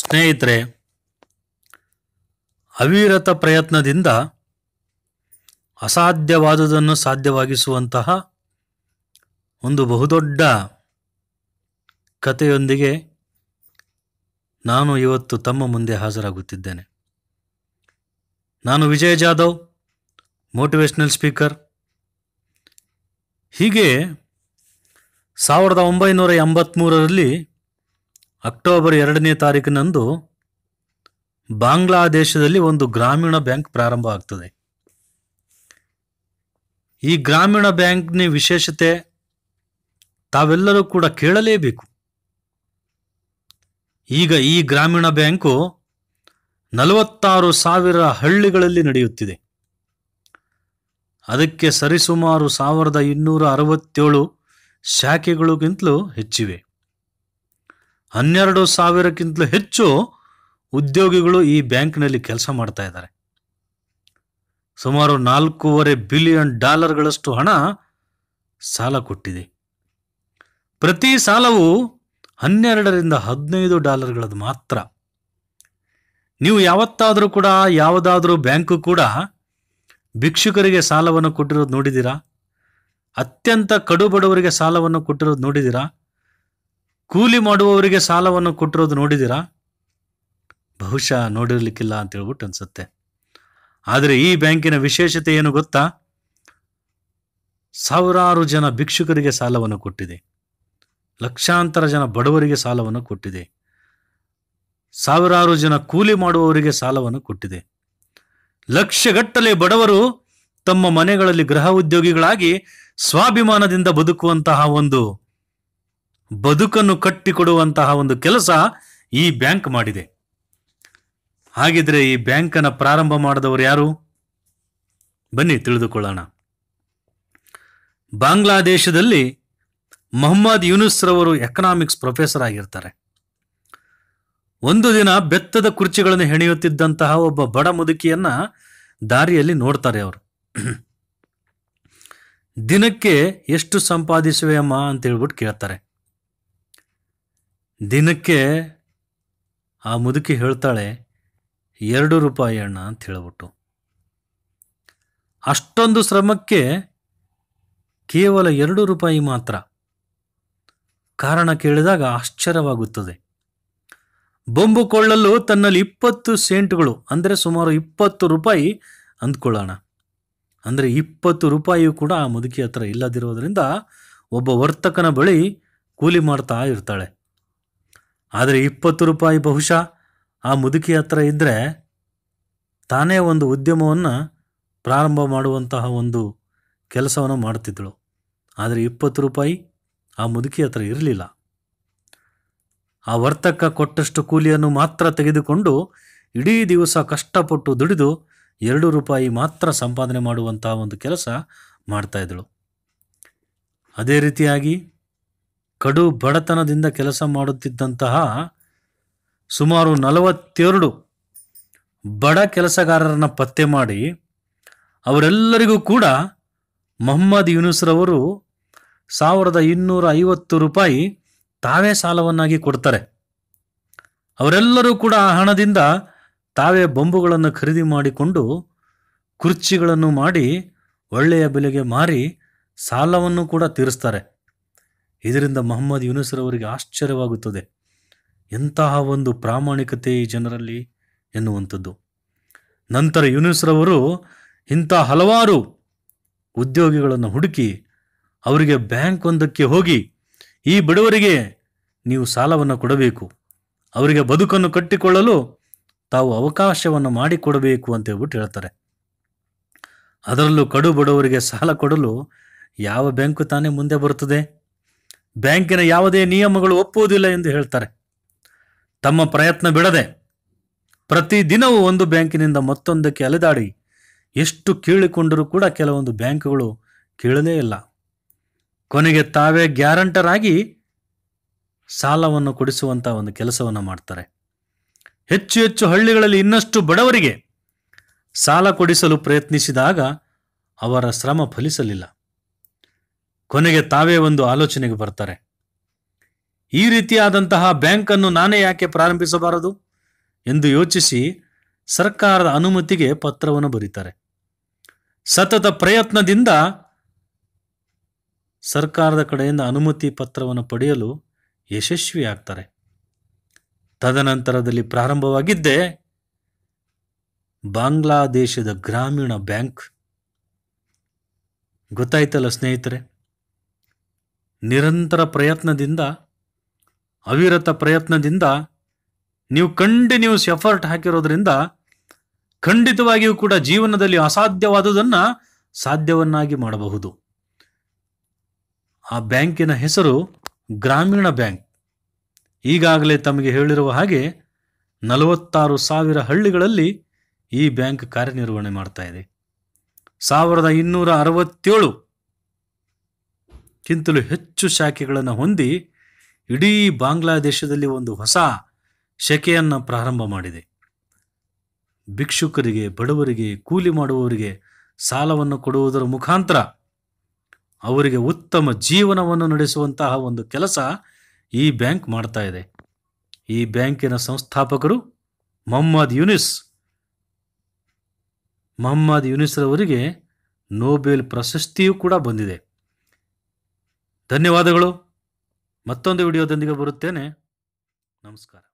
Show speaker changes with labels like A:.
A: ಸ್ನೇಹಿತರೆ ಅವಿರತ ಪ್ರಯತ್ನದಿಂದ ಅಸಾಧ್ಯವಾದುದನ್ನು ಸಾಧ್ಯವಾಗಿಸುವಂತಹ ಒಂದು ಬಹುದೊಡ್ಡ ಕಥೆಯೊಂದಿಗೆ ನಾನು ಇವತ್ತು ತಮ್ಮ ಮುಂದೆ ಹಾಜರಾಗುತ್ತಿದ್ದೇನೆ ನಾನು ವಿಜಯ್ ಜಾಧವ್ ಮೋಟಿವೇಶ್ನಲ್ ಸ್ಪೀಕರ್ ಹೀಗೆ ಸಾವಿರದ ಒಂಬೈನೂರ ಎಂಬತ್ತ್ಮೂರರಲ್ಲಿ ಅಕ್ಟೋಬರ್ ಎರಡನೇ ತಾರೀಕಿನಂದು ಬಾಂಗ್ಲಾದೇಶದಲ್ಲಿ ಒಂದು ಗ್ರಾಮೀಣ ಬ್ಯಾಂಕ್ ಪ್ರಾರಂಭ ಆಗ್ತದೆ ಈ ಗ್ರಾಮೀಣ ಬ್ಯಾಂಕ್ನ ವಿಶೇಷತೆ ತಾವೆಲ್ಲರೂ ಕೂಡ ಕೇಳಲೇಬೇಕು ಈಗ ಈ ಗ್ರಾಮೀಣ ಬ್ಯಾಂಕು ನಲವತ್ತಾರು ಸಾವಿರ ಹಳ್ಳಿಗಳಲ್ಲಿ ನಡೆಯುತ್ತಿದೆ ಅದಕ್ಕೆ ಸರಿಸುಮಾರು ಸಾವಿರದ ಇನ್ನೂರ ಅರವತ್ತೇಳು ಶಾಖೆಗಳಿಗಿಂತಲೂ ಹೆಚ್ಚಿವೆ ಹನ್ನೆರಡು ಸಾವಿರಕ್ಕಿಂತಲೂ ಹೆಚ್ಚು ಉದ್ಯೋಗಿಗಳು ಈ ಬ್ಯಾಂಕ್ನಲ್ಲಿ ಕೆಲಸ ಮಾಡ್ತಾ ಇದ್ದಾರೆ ಸುಮಾರು ನಾಲ್ಕೂವರೆ ಬಿಲಿಯನ್ ಡಾಲರ್ಗಳಷ್ಟು ಹಣ ಸಾಲ ಕೊಟ್ಟಿದೆ ಪ್ರತಿ ಸಾಲವು ಹನ್ನೆರಡರಿಂದ ಹದಿನೈದು ಡಾಲರ್ಗಳದ್ದು ಮಾತ್ರ ನೀವು ಯಾವತ್ತಾದರೂ ಕೂಡ ಯಾವುದಾದ್ರೂ ಬ್ಯಾಂಕು ಕೂಡ ಭಿಕ್ಷುಕರಿಗೆ ಸಾಲವನ್ನು ಕೊಟ್ಟಿರೋದು ನೋಡಿದ್ದೀರಾ ಅತ್ಯಂತ ಕಡುಬಡವರಿಗೆ ಸಾಲವನ್ನು ಕೊಟ್ಟಿರೋದು ನೋಡಿದ್ದೀರಾ ಕೂಲಿ ಮಾಡುವವರಿಗೆ ಸಾಲವನ್ನು ಕೊಟ್ಟಿರೋದು ನೋಡಿದಿರಾ ಬಹುಶಃ ನೋಡಿರ್ಲಿಕ್ಕಿಲ್ಲ ಅಂತ ಹೇಳ್ಬಿಟ್ಟು ಅನ್ಸುತ್ತೆ ಆದರೆ ಈ ಬ್ಯಾಂಕಿನ ವಿಶೇಷತೆ ಏನು ಗೊತ್ತಾ ಸಾವಿರಾರು ಜನ ಭಿಕ್ಷುಕರಿಗೆ ಸಾಲವನ್ನು ಕೊಟ್ಟಿದೆ ಲಕ್ಷಾಂತರ ಜನ ಬಡವರಿಗೆ ಸಾಲವನ್ನು ಕೊಟ್ಟಿದೆ ಸಾವಿರಾರು ಜನ ಕೂಲಿ ಮಾಡುವವರಿಗೆ ಸಾಲವನ್ನು ಕೊಟ್ಟಿದೆ ಲಕ್ಷಗಟ್ಟಲೆ ಬಡವರು ತಮ್ಮ ಮನೆಗಳಲ್ಲಿ ಗೃಹ ಉದ್ಯೋಗಿಗಳಾಗಿ ಸ್ವಾಭಿಮಾನದಿಂದ ಬದುಕುವಂತಹ ಒಂದು ಬದುಕನ್ನು ಕಟ್ಟಿಕೊಡುವಂತಹ ಒಂದು ಕೆಲಸ ಈ ಬ್ಯಾಂಕ್ ಮಾಡಿದೆ ಹಾಗಿದ್ರೆ ಈ ಬ್ಯಾಂಕನ್ನು ಪ್ರಾರಂಭ ಮಾಡಿದವರು ಯಾರು ಬನ್ನಿ ತಿಳಿದುಕೊಳ್ಳೋಣ ಬಾಂಗ್ಲಾದೇಶದಲ್ಲಿ ಮೊಹಮ್ಮದ್ ಯೂನುಸ್ ರವರು ಎಕನಾಮಿಕ್ಸ್ ಪ್ರೊಫೆಸರ್ ಆಗಿರ್ತಾರೆ ಒಂದು ದಿನ ಬೆತ್ತದ ಕುರ್ಚಿಗಳನ್ನು ಹೆಣೆಯುತ್ತಿದ್ದಂತಹ ಒಬ್ಬ ಬಡ ಮುದುಕಿಯನ್ನ ದಾರಿಯಲ್ಲಿ ನೋಡ್ತಾರೆ ಅವರು ದಿನಕ್ಕೆ ಎಷ್ಟು ಸಂಪಾದಿಸುವೆಯಮ್ಮ ಅಂತ ಹೇಳ್ಬಿಟ್ಟು ಕೇಳ್ತಾರೆ ದಿನಕ್ಕೆ ಆ ಮುದುಕಿ ಹೇಳ್ತಾಳೆ ಎರಡು ರೂಪಾಯಿ ಅಣ್ಣ ಅಂತ ಹೇಳ್ಬಿಟ್ಟು ಅಷ್ಟೊಂದು ಶ್ರಮಕ್ಕೆ ಕೇವಲ ಎರಡು ರೂಪಾಯಿ ಮಾತ್ರ ಕಾರಣ ಕೇಳಿದಾಗ ಆಶ್ಚರ್ಯವಾಗುತ್ತದೆ ಬೊಂಬು ಕೊಳ್ಳಲು ತನ್ನಲ್ಲಿ ಇಪ್ಪತ್ತು ಸೆಂಟ್ಗಳು ಅಂದರೆ ಸುಮಾರು ಇಪ್ಪತ್ತು ರೂಪಾಯಿ ಅಂದ್ಕೊಳ್ಳೋಣ ಅಂದರೆ ಇಪ್ಪತ್ತು ರೂಪಾಯಿಯೂ ಕೂಡ ಆ ಮುದುಕಿ ಹತ್ರ ಇಲ್ಲದಿರೋದ್ರಿಂದ ಒಬ್ಬ ವರ್ತಕನ ಬಳಿ ಕೂಲಿ ಮಾಡ್ತಾ ಇರ್ತಾಳೆ ಆದರೆ ಇಪ್ಪತ್ತು ರೂಪಾಯಿ ಬಹುಶಃ ಆ ಮುದುಕಿ ಹತ್ರ ಇದ್ದರೆ ತಾನೇ ಒಂದು ಉದ್ಯಮವನ್ನು ಪ್ರಾರಂಭ ಮಾಡುವಂತಹ ಒಂದು ಕೆಲಸವನ್ನು ಮಾಡ್ತಿದ್ದಳು ಆದರೆ ಇಪ್ಪತ್ತು ರೂಪಾಯಿ ಆ ಮುದುಕಿ ಹತ್ರ ಇರಲಿಲ್ಲ ಆ ವರ್ತಕ ಕೊಟ್ಟಷ್ಟು ಕೂಲಿಯನ್ನು ಮಾತ್ರ ತೆಗೆದುಕೊಂಡು ಇಡೀ ದಿವಸ ಕಷ್ಟಪಟ್ಟು ದುಡಿದು ಎರಡು ರೂಪಾಯಿ ಮಾತ್ರ ಸಂಪಾದನೆ ಮಾಡುವಂತಹ ಒಂದು ಕೆಲಸ ಮಾಡ್ತಾಯಿದ್ದಳು ಅದೇ ರೀತಿಯಾಗಿ ಕಡು ಬಡತನದಿಂದ ಕೆಲಸ ಮಾಡುತ್ತಿದ್ದಂತಹ ಸುಮಾರು ನಲವತ್ತೆರಡು ಬಡ ಕೆಲಸಗಾರರನ್ನು ಪತ್ತೆ ಮಾಡಿ ಅವರೆಲ್ಲರಿಗೂ ಕೂಡ ಮೊಹಮ್ಮದ್ ಯೂನುಸ್ರವರು ಸಾವಿರದ ಇನ್ನೂರ ಐವತ್ತು ರೂಪಾಯಿ ತಾವೇ ಸಾಲವನ್ನಾಗಿ ಕೊಡ್ತಾರೆ ಅವರೆಲ್ಲರೂ ಕೂಡ ಆ ಹಣದಿಂದ ತಾವೇ ಬೊಂಬುಗಳನ್ನು ಖರೀದಿ ಮಾಡಿಕೊಂಡು ಕುರ್ಚಿಗಳನ್ನು ಮಾಡಿ ಒಳ್ಳೆಯ ಬೆಲೆಗೆ ಮಾರಿ ಸಾಲವನ್ನು ಕೂಡ ತೀರಿಸ್ತಾರೆ ಇದರಿಂದ ಮೊಹಮ್ಮದ್ ಯೂನುಸ್ರವರಿಗೆ ಆಶ್ಚರ್ಯವಾಗುತ್ತದೆ ಎಂತಹ ಒಂದು ಪ್ರಾಮಾಣಿಕತೆ ಈ ಜನರಲ್ಲಿ ಎನ್ನುವಂಥದ್ದು ನಂತರ ಅವರು ಇಂಥ ಹಲವಾರು ಉದ್ಯೋಗಿಗಳನ್ನು ಹುಡುಕಿ ಅವರಿಗೆ ಬ್ಯಾಂಕ್ ಒಂದಕ್ಕೆ ಹೋಗಿ ಈ ಬಡವರಿಗೆ ನೀವು ಸಾಲವನ್ನು ಕೊಡಬೇಕು ಅವರಿಗೆ ಬದುಕನ್ನು ಕಟ್ಟಿಕೊಳ್ಳಲು ತಾವು ಅವಕಾಶವನ್ನು ಮಾಡಿಕೊಡಬೇಕು ಅಂತ ಹೇಳ್ಬಿಟ್ಟು ಹೇಳ್ತಾರೆ ಅದರಲ್ಲೂ ಕಡು ಬಡವರಿಗೆ ಸಾಲ ಕೊಡಲು ಯಾವ ಬ್ಯಾಂಕು ತಾನೇ ಮುಂದೆ ಬರುತ್ತದೆ ಬ್ಯಾಂಕಿನ ಯಾವುದೇ ನಿಯಮಗಳು ಒಪ್ಪುವುದಿಲ್ಲ ಎಂದು ಹೇಳ್ತಾರೆ ತಮ್ಮ ಪ್ರಯತ್ನ ಬಿಡದೆ ಪ್ರತಿ ದಿನವೂ ಒಂದು ಬ್ಯಾಂಕಿನಿಂದ ಮತ್ತೊಂದಕ್ಕೆ ಅಲೆದಾಡಿ ಎಷ್ಟು ಕೇಳಿಕೊಂಡರೂ ಕೂಡ ಕೆಲವೊಂದು ಬ್ಯಾಂಕುಗಳು ಕೇಳಲೇ ಇಲ್ಲ ಕೊನೆಗೆ ತಾವೇ ಗ್ಯಾರಂಟರ್ ಆಗಿ ಸಾಲವನ್ನು ಕೊಡಿಸುವಂಥ ಒಂದು ಕೆಲಸವನ್ನು ಮಾಡ್ತಾರೆ ಹೆಚ್ಚು ಹೆಚ್ಚು ಹಳ್ಳಿಗಳಲ್ಲಿ ಇನ್ನಷ್ಟು ಬಡವರಿಗೆ ಸಾಲ ಕೊಡಿಸಲು ಪ್ರಯತ್ನಿಸಿದಾಗ ಅವರ ಶ್ರಮ ಫಲಿಸಲಿಲ್ಲ ಕೊನೆಗೆ ತಾವೇ ಒಂದು ಆಲೋಚನೆಗೆ ಬರ್ತಾರೆ ಈ ರೀತಿಯಾದಂತಹ ಬ್ಯಾಂಕ್ ಅನ್ನು ನಾನೇ ಯಾಕೆ ಪ್ರಾರಂಭಿಸಬಾರದು ಎಂದು ಯೋಚಿಸಿ ಸರ್ಕಾರದ ಅನುಮತಿಗೆ ಪತ್ರವನ್ನು ಬರೀತಾರೆ ಸತತ ಪ್ರಯತ್ನದಿಂದ ಸರ್ಕಾರದ ಕಡೆಯಿಂದ ಅನುಮತಿ ಪತ್ರವನ್ನು ಪಡೆಯಲು ಯಶಸ್ವಿಯಾಗ್ತಾರೆ ತದನಂತರದಲ್ಲಿ ಪ್ರಾರಂಭವಾಗಿದ್ದೇ ಬಾಂಗ್ಲಾದೇಶದ ಗ್ರಾಮೀಣ ಬ್ಯಾಂಕ್ ಗೊತ್ತಾಯ್ತಲ್ಲ ಸ್ನೇಹಿತರೆ ನಿರಂತರ ಪ್ರಯತ್ನದಿಂದ ಅವಿರತ ಪ್ರಯತ್ನದಿಂದ ನೀವು ಕಂಟಿನ್ಯೂಸ್ ಎಫರ್ಟ್ ಹಾಕಿರೋದ್ರಿಂದ ಖಂಡಿತವಾಗಿಯೂ ಕೂಡ ಜೀವನದಲ್ಲಿ ಅಸಾಧ್ಯವಾದುದನ್ನು ಸಾಧ್ಯವನ್ನಾಗಿ ಮಾಡಬಹುದು ಆ ಬ್ಯಾಂಕಿನ ಹೆಸರು ಗ್ರಾಮೀಣ ಬ್ಯಾಂಕ್ ಈಗಾಗಲೇ ತಮಗೆ ಹೇಳಿರುವ ಹಾಗೆ ನಲವತ್ತಾರು ಸಾವಿರ ಹಳ್ಳಿಗಳಲ್ಲಿ ಈ ಬ್ಯಾಂಕ್ ಕಾರ್ಯನಿರ್ವಹಣೆ ಮಾಡ್ತಾ ಇದೆ ಸಾವಿರದ ಇನ್ನೂರ ಅರವತ್ತೇಳು ಕಿಂತಲೂ ಹೆಚ್ಚು ಶಾಖೆಗಳನ್ನು ಹೊಂದಿ ಇಡೀ ಬಾಂಗ್ಲಾದೇಶದಲ್ಲಿ ಒಂದು ಹೊಸ ಶಕೆಯನ್ನು ಪ್ರಾರಂಭ ಮಾಡಿದೆ ಭಿಕ್ಷುಕರಿಗೆ ಬಡವರಿಗೆ ಕೂಲಿ ಮಾಡುವವರಿಗೆ ಸಾಲವನ್ನು ಕೊಡುವುದರ ಮುಖಾಂತರ ಅವರಿಗೆ ಉತ್ತಮ ಜೀವನವನ್ನು ನಡೆಸುವಂತಹ ಒಂದು ಕೆಲಸ ಈ ಬ್ಯಾಂಕ್ ಮಾಡ್ತಾ ಇದೆ ಈ ಬ್ಯಾಂಕಿನ ಸಂಸ್ಥಾಪಕರು ಮೊಹಮ್ಮದ್ ಯುನಿಸ್ ಮೊಹಮ್ಮದ್ ಯುನಿಸ್ರವರಿಗೆ ನೋಬೆಲ್ ಪ್ರಶಸ್ತಿಯೂ ಕೂಡ ಬಂದಿದೆ ಧನ್ಯವಾದಗಳು ಮತ್ತೊಂದು ವಿಡಿಯೋದೊಂದಿಗೆ ಬರುತ್ತೇನೆ ನಮಸ್ಕಾರ